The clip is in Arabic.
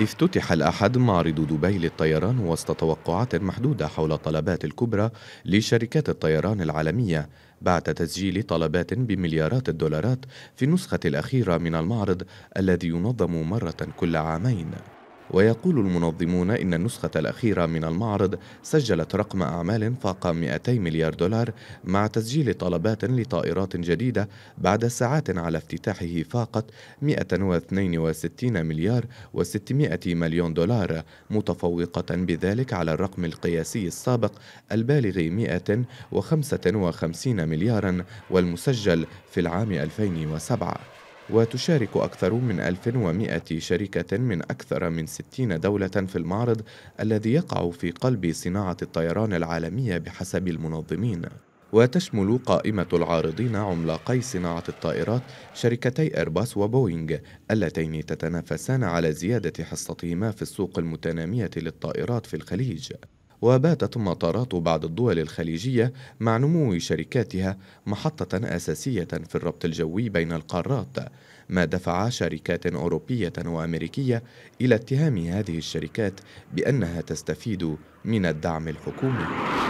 افتتح الأحد معرض دبي للطيران وسط توقعات محدودة حول الطلبات الكبرى لشركات الطيران العالمية بعد تسجيل طلبات بمليارات الدولارات في النسخة الأخيرة من المعرض الذي ينظم مرة كل عامين ويقول المنظمون إن النسخة الأخيرة من المعرض سجلت رقم أعمال فاق 200 مليار دولار مع تسجيل طلبات لطائرات جديدة بعد ساعات على افتتاحه فاقت 162 مليار و600 مليون دولار متفوقة بذلك على الرقم القياسي السابق البالغ 155 مليارا والمسجل في العام 2007 وتشارك أكثر من 1100 شركة من أكثر من 60 دولة في المعرض الذي يقع في قلب صناعة الطيران العالمية بحسب المنظمين وتشمل قائمة العارضين عملاقي صناعة الطائرات شركتي إيرباص وبوينغ اللتين تتنافسان على زيادة حصتهما في السوق المتنامية للطائرات في الخليج وباتت مطارات بعض الدول الخليجية مع نمو شركاتها محطة أساسية في الربط الجوي بين القارات ما دفع شركات أوروبية وأمريكية إلى اتهام هذه الشركات بأنها تستفيد من الدعم الحكومي